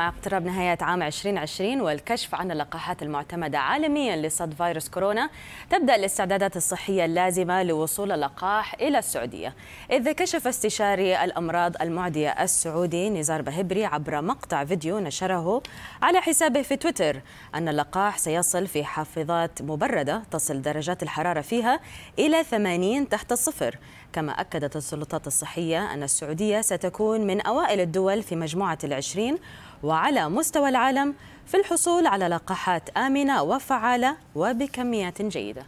اقترب نهاية عام 2020 والكشف عن اللقاحات المعتمدة عالميا لصد فيروس كورونا تبدأ الاستعدادات الصحية اللازمة لوصول اللقاح إلى السعودية إذ كشف استشاري الأمراض المعدية السعودي نزار بهبري عبر مقطع فيديو نشره على حسابه في تويتر أن اللقاح سيصل في حافظات مبردة تصل درجات الحرارة فيها إلى 80 تحت الصفر كما أكدت السلطات الصحية أن السعودية ستكون من أوائل الدول في مجموعة العشرين وعلى مستوى العالم في الحصول على لقاحات آمنة وفعالة وبكميات جيدة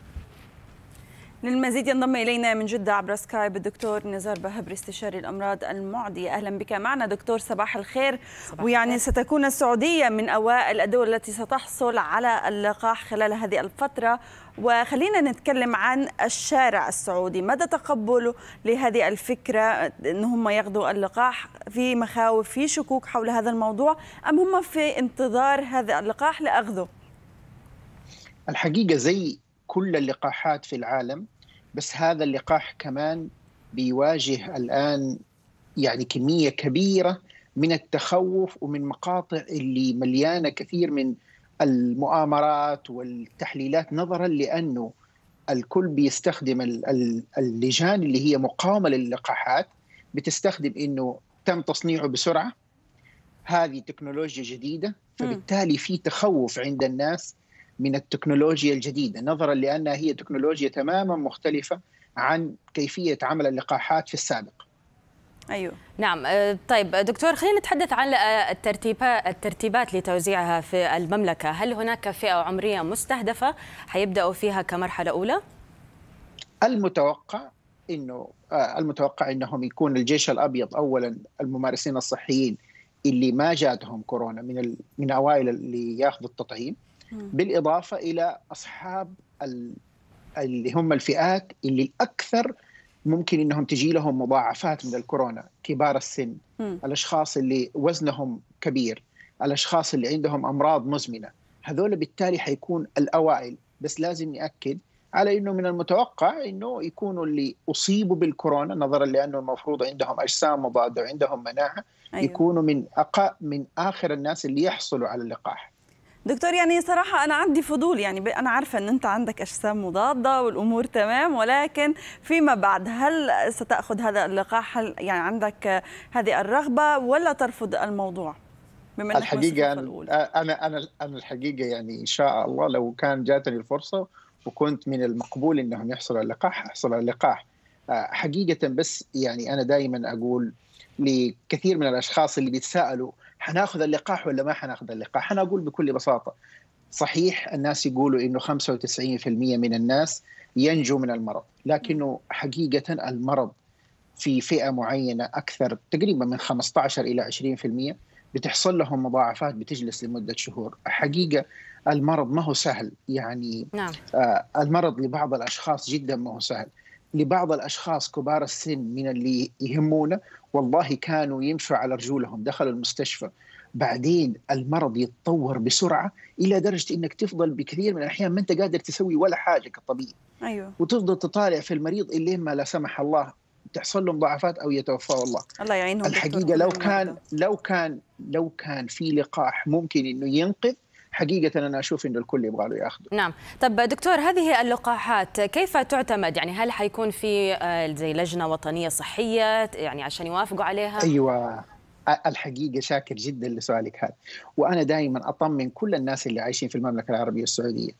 للمزيد ينضم الينا من جده عبر سكايب الدكتور نزار بهبري استشاري الامراض المعديه اهلا بك معنا دكتور صباح الخير صباح ويعني خير. ستكون السعوديه من اوائل الدول التي ستحصل على اللقاح خلال هذه الفتره وخلينا نتكلم عن الشارع السعودي مدى تقبله لهذه الفكره ان هم ياخذوا اللقاح في مخاوف في شكوك حول هذا الموضوع ام هم في انتظار هذا اللقاح لاخذه الحقيقه زي كل اللقاحات في العالم بس هذا اللقاح كمان بيواجه الآن يعني كمية كبيرة من التخوف ومن مقاطع اللي مليانة كثير من المؤامرات والتحليلات نظرا لأنه الكل بيستخدم اللجان اللي هي مقاومة للقاحات بتستخدم أنه تم تصنيعه بسرعة هذه تكنولوجيا جديدة فبالتالي في تخوف عند الناس من التكنولوجيا الجديدة نظرا لأنها هي تكنولوجيا تماما مختلفة عن كيفية عمل اللقاحات في السابق ايوه نعم أه، طيب دكتور خلينا نتحدث عن أه، الترتيبات لتوزيعها في المملكه هل هناك فئه عمريه مستهدفه حيبداوا فيها كمرحله اولى المتوقع انه أه، المتوقع انهم يكون الجيش الابيض اولا الممارسين الصحيين اللي ما جاتهم كورونا من من اوائل اللي ياخذوا التطعيم بالاضافه الى اصحاب اللي هم الفئات اللي الاكثر ممكن انهم تجي لهم مضاعفات من الكورونا كبار السن م. الاشخاص اللي وزنهم كبير الاشخاص اللي عندهم امراض مزمنه هذول بالتالي حيكون الاوائل بس لازم ناكد على انه من المتوقع انه يكونوا اللي اصيبوا بالكورونا نظرا لانه المفروض عندهم اجسام مضاده وعندهم مناعه أيوه. يكونوا من أقل من اخر الناس اللي يحصلوا على اللقاح دكتور يعني صراحة أنا عندي فضول يعني أنا عارفة أن أنت عندك أجسام مضادة والأمور تمام ولكن فيما بعد هل ستأخذ هذا اللقاح هل يعني عندك هذه الرغبة ولا ترفض الموضوع؟ بما الحقيقة أنا, أنا أنا الحقيقة يعني إن شاء الله لو كان جاتني الفرصة وكنت من المقبول أنهم يحصلوا على اللقاح أحصل على اللقاح حقيقة بس يعني أنا دائما أقول لكثير من الأشخاص اللي بيتساءلوا حناخذ اللقاح ولا ما حناخذ اللقاح انا اقول بكل بساطه صحيح الناس يقولوا انه 95% من الناس ينجو من المرض لكنه حقيقه المرض في فئه معينه اكثر تقريبا من 15 الى 20% بتحصل لهم مضاعفات بتجلس لمده شهور حقيقه المرض ما هو سهل يعني نعم. آه المرض لبعض الاشخاص جدا ما هو سهل لبعض الاشخاص كبار السن من اللي يهمونا والله كانوا يمشوا على رجولهم دخلوا المستشفى بعدين المرض يتطور بسرعه الى درجه انك تفضل بكثير من الاحيان ما انت قادر تسوي ولا حاجه كطبيب ايوه وتفضل تطالع في المريض اللي ما لا سمح الله تحصل له مضاعفات او يتوفى الله الله يعينهم الحقيقه لو كان لو كان لو كان في لقاح ممكن انه ينقذ حقيقه انا اشوف انه الكل يبغى له ياخذه نعم طب دكتور هذه اللقاحات كيف تعتمد يعني هل حيكون في آه، زي لجنه وطنيه صحيه يعني عشان يوافقوا عليها ايوه الحقيقة شاكر جدا لسؤالك هذا وأنا دائما أطمن كل الناس اللي عايشين في المملكة العربية السعودية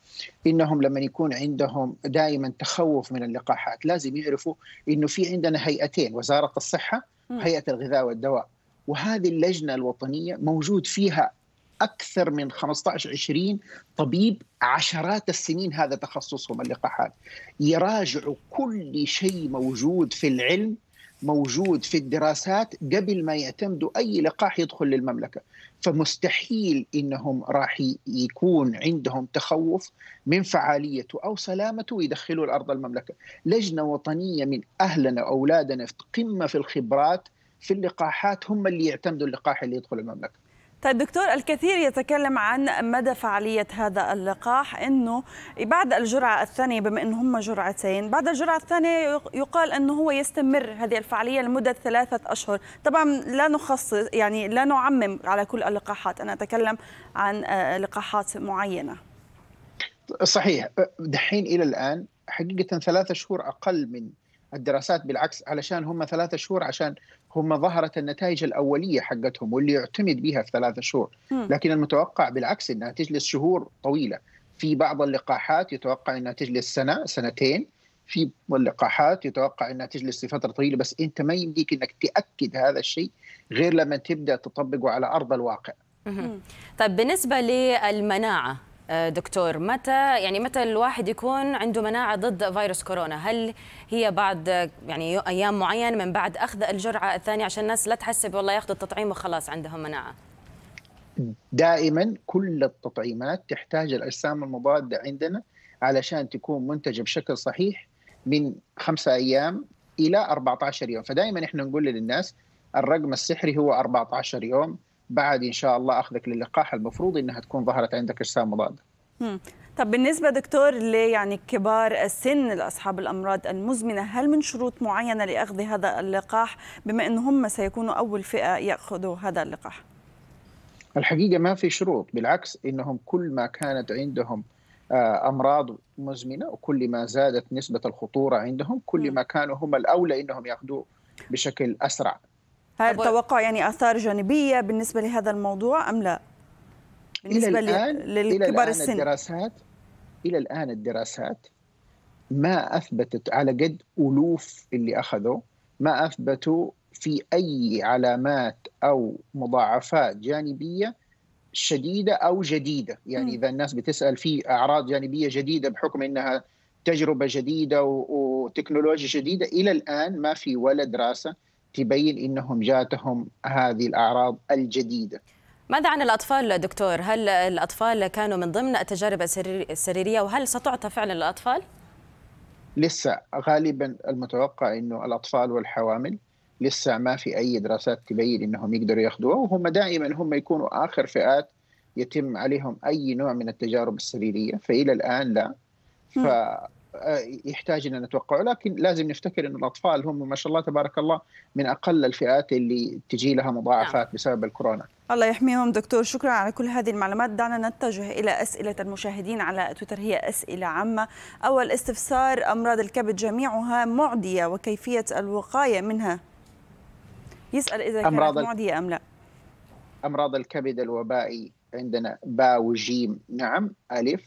إنهم لما يكون عندهم دائما تخوف من اللقاحات لازم يعرفوا إنه في عندنا هيئتين وزارة الصحة وهيئة الغذاء والدواء وهذه اللجنة الوطنية موجود فيها اكثر من 15 20 طبيب عشرات السنين هذا تخصصهم اللقاحات يراجعوا كل شيء موجود في العلم موجود في الدراسات قبل ما يعتمدوا اي لقاح يدخل للمملكه فمستحيل انهم راح يكون عندهم تخوف من فعاليته او سلامته ويدخلوا الارض المملكه لجنه وطنيه من اهلنا واولادنا في قمه في الخبرات في اللقاحات هم اللي يعتمدوا اللقاح اللي يدخل المملكه طيب دكتور الكثير يتكلم عن مدى فعالية هذا اللقاح أنه بعد الجرعة الثانية بما أنه هم جرعتين بعد الجرعة الثانية يقال أنه هو يستمر هذه الفعالية لمدة ثلاثة أشهر طبعا لا نخصص يعني لا نعمم على كل اللقاحات أنا أتكلم عن آه، لقاحات معينة صحيح دحين إلى الآن حقيقة ثلاثة شهور أقل من الدراسات بالعكس علشان هم ثلاثة شهور عشان هم ظهرت النتائج الاوليه حقتهم واللي يعتمد بها في ثلاثة شهور لكن المتوقع بالعكس انها تجلس شهور طويله في بعض اللقاحات يتوقع انها تجلس سنه سنتين في اللقاحات يتوقع انها تجلس لفتره طويله بس انت ما يمديك انك تاكد هذا الشيء غير لما تبدا تطبقه على ارض الواقع. طيب بالنسبه للمناعه آه، دكتور متى يعني متى الواحد يكون عنده مناعه ضد فيروس كورونا هل هي بعد يعني ايام معينه من بعد اخذ الجرعه الثانيه عشان الناس لا تحسب والله ياخذوا التطعيم وخلاص عندهم مناعه دائما كل التطعيمات تحتاج الاجسام المضاده عندنا علشان تكون منتجه بشكل صحيح من خمسة ايام الى 14 يوم فدائما احنا نقول للناس الرقم السحري هو 14 يوم بعد ان شاء الله اخذك للقاح المفروض انها تكون ظهرت عندك اجسام مضاده. طب بالنسبة دكتور يعني كبار السن لأصحاب الأمراض المزمنة هل من شروط معينة لأخذ هذا اللقاح بما أن هم سيكونوا أول فئة يأخذوا هذا اللقاح؟ الحقيقة ما في شروط بالعكس إنهم كل ما كانت عندهم آه، امراض مزمنه وكل ما زادت نسبه الخطوره عندهم كل ما كانوا هم الاولى انهم ياخذوه بشكل اسرع هل توقع يعني اثار جانبيه بالنسبه لهذا الموضوع ام لا؟ بالنسبه إلى الآن للكبار إلى الآن السن الدراسات الى الان الدراسات ما اثبتت على قد الوف اللي اخذوا ما اثبتوا في اي علامات او مضاعفات جانبيه شديده او جديده، يعني اذا الناس بتسال في اعراض جانبيه جديده بحكم انها تجربه جديده وتكنولوجيا جديده الى الان ما في ولا دراسه تبين انهم جاتهم هذه الاعراض الجديده. ماذا عن الاطفال دكتور؟ هل الاطفال كانوا من ضمن التجارب السريريه وهل ستعطى فعلا للاطفال؟ لسه غالبا المتوقع انه الاطفال والحوامل لسه ما في اي دراسات تبين انهم يقدروا ياخذوها وهم دائما هم يكونوا اخر فئات يتم عليهم اي نوع من التجارب السريريه فالى الان لا ف آه، يحتاج ان نتوقعه لكن لازم نفتكر ان الاطفال هم ما شاء الله تبارك الله من اقل الفئات اللي تجي لها مضاعفات نعم. بسبب الكورونا الله يحميهم دكتور شكرا على كل هذه المعلومات دعنا نتجه إلى أسئلة المشاهدين على تويتر هي أسئلة عامة أول استفسار أمراض الكبد جميعها معدية وكيفية الوقاية منها يسأل إذا كانت معدية أم لا أمراض الكبد الوبائي عندنا با وجيم نعم ألف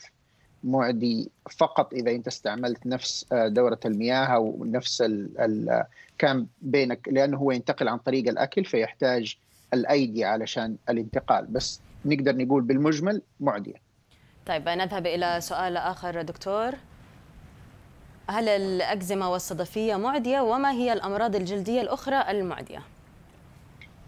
معدي فقط اذا انت استعملت نفس آه، دوره المياه او نفس الـ الـ كان بينك لانه هو ينتقل عن طريق الاكل فيحتاج الايدي علشان الانتقال بس نقدر نقول بالمجمل معديه. طيب نذهب الى سؤال اخر دكتور. هل الاكزيما والصدفيه معديه وما هي الامراض الجلديه الاخرى المعديه؟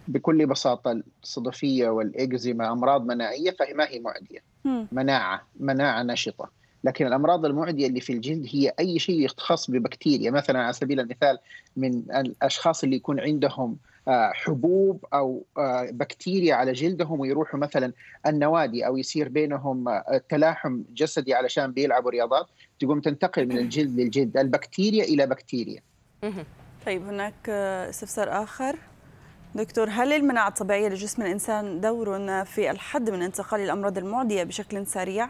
بكل بساطه الصدفيه والاكزيما امراض مناعيه فما هي معديه. مناعه مناعه نشطه لكن الامراض المعديه اللي في الجلد هي اي شيء يختص ببكتيريا مثلا على سبيل المثال من الاشخاص اللي يكون عندهم آه، حبوب او آه، بكتيريا على جلدهم ويروحوا مثلا النوادي او يصير بينهم آه، تلاحم جسدي علشان بيلعبوا رياضات تقوم تنتقل من الجلد للجلد البكتيريا الى بكتيريا. طيب هناك استفسار اخر دكتور هل المناعة الطبيعية لجسم الإنسان دور في الحد من انتقال الأمراض المعدية بشكل سريع؟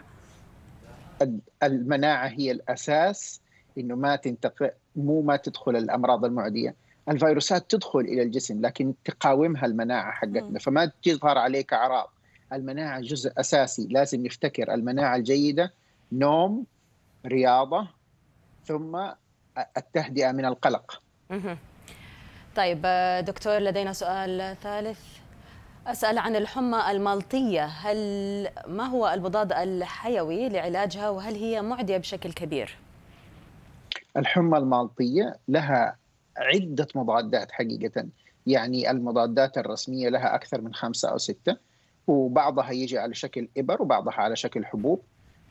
المناعة هي الأساس إنه ما تنتقل مو ما تدخل الأمراض المعدية الفيروسات تدخل إلى الجسم لكن تقاومها المناعة حقتنا فما تظهر عليك أعراض المناعة جزء أساسي لازم نفتكر المناعة الجيدة نوم رياضة ثم التهدئة من القلق طيب دكتور لدينا سؤال ثالث أسأل عن الحمى المالطية هل ما هو المضاد الحيوي لعلاجها وهل هي معدية بشكل كبير؟ الحمى المالطية لها عدة مضادات حقيقة يعني المضادات الرسمية لها أكثر من خمسة أو ستة وبعضها يجي على شكل إبر وبعضها على شكل حبوب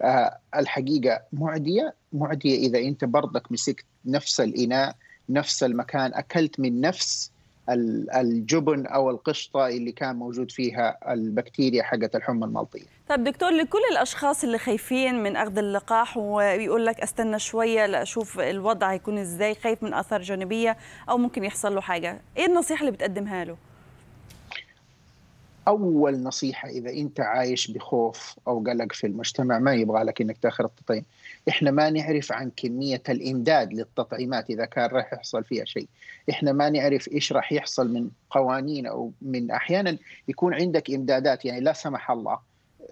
أه الحقيقة معدية معدية إذا أنت برضك مسكت نفس الإناء نفس المكان اكلت من نفس الجبن او القشطه اللي كان موجود فيها البكتيريا حقت الحمى المالطيه. طيب دكتور لكل الاشخاص اللي خايفين من اخذ اللقاح ويقول لك استنى شويه لاشوف الوضع هيكون ازاي خايف من اثار جانبيه او ممكن يحصل له حاجه، ايه النصيحه اللي بتقدمها له؟ اول نصيحه اذا انت عايش بخوف او قلق في المجتمع ما يبغى لك انك تاخذ التطعيم احنا ما نعرف عن كميه الامداد للتطعيمات اذا كان راح يحصل فيها شيء احنا ما نعرف ايش راح يحصل من قوانين او من احيانا يكون عندك امدادات يعني لا سمح الله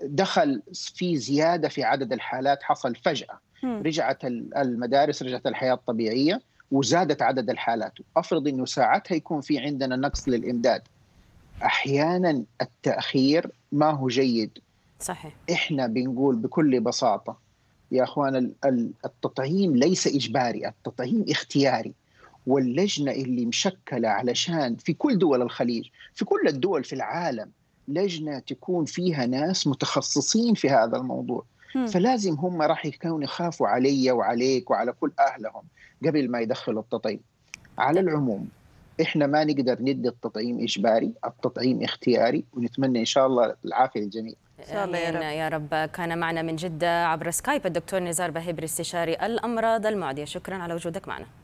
دخل في زياده في عدد الحالات حصل فجاه رجعت المدارس رجعت الحياه الطبيعيه وزادت عدد الحالات افرض انه ساعتها يكون في عندنا نقص للامداد احيانا التاخير ما هو جيد صحيح احنا بنقول بكل بساطه يا اخوان التطعيم ليس اجباري التطعيم اختياري واللجنه اللي مشكله علشان في كل دول الخليج في كل الدول في العالم لجنه تكون فيها ناس متخصصين في هذا الموضوع م. فلازم هم راح يكونوا يخافوا علي وعليك وعلى كل اهلهم قبل ما يدخلوا التطعيم على طيب. العموم احنا ما نقدر ندي التطعيم اجباري، التطعيم اختياري ونتمنى ان شاء الله العافيه للجميع. ان شاء الله يا رب. يا رب كان معنا من جده عبر سكايب الدكتور نزار بهيبري استشاري الامراض المعديه، شكرا على وجودك معنا.